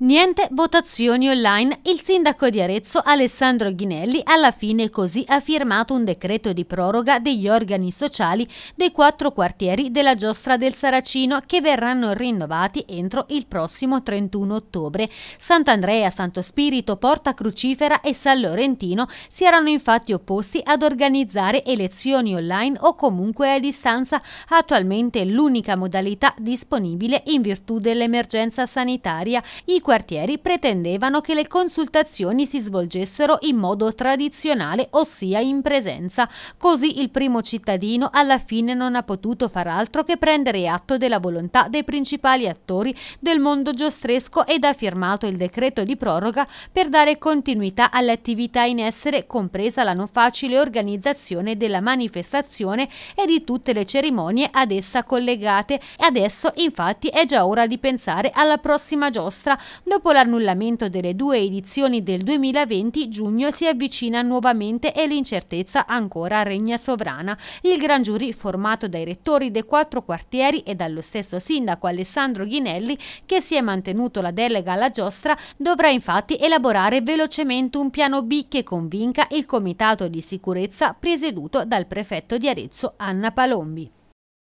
Niente votazioni online. Il sindaco di Arezzo Alessandro Ghinelli alla fine così ha firmato un decreto di proroga degli organi sociali dei quattro quartieri della giostra del Saracino che verranno rinnovati entro il prossimo 31 ottobre. Sant'Andrea, Santo Spirito, Porta Crucifera e San Lorentino si erano infatti opposti ad organizzare elezioni online o comunque a distanza, attualmente l'unica modalità disponibile in virtù dell'emergenza sanitaria. I quartieri pretendevano che le consultazioni si svolgessero in modo tradizionale, ossia in presenza. Così il primo cittadino alla fine non ha potuto far altro che prendere atto della volontà dei principali attori del mondo giostresco ed ha firmato il decreto di proroga per dare continuità alle attività in essere, compresa la non facile organizzazione della manifestazione e di tutte le cerimonie ad essa collegate. Adesso infatti è già ora di pensare alla prossima giostra, Dopo l'annullamento delle due edizioni del 2020, giugno si avvicina nuovamente e l'incertezza ancora regna sovrana. Il Gran Giurì, formato dai rettori dei quattro quartieri e dallo stesso sindaco Alessandro Ghinelli, che si è mantenuto la delega alla giostra, dovrà infatti elaborare velocemente un piano B che convinca il Comitato di Sicurezza presieduto dal prefetto di Arezzo Anna Palombi.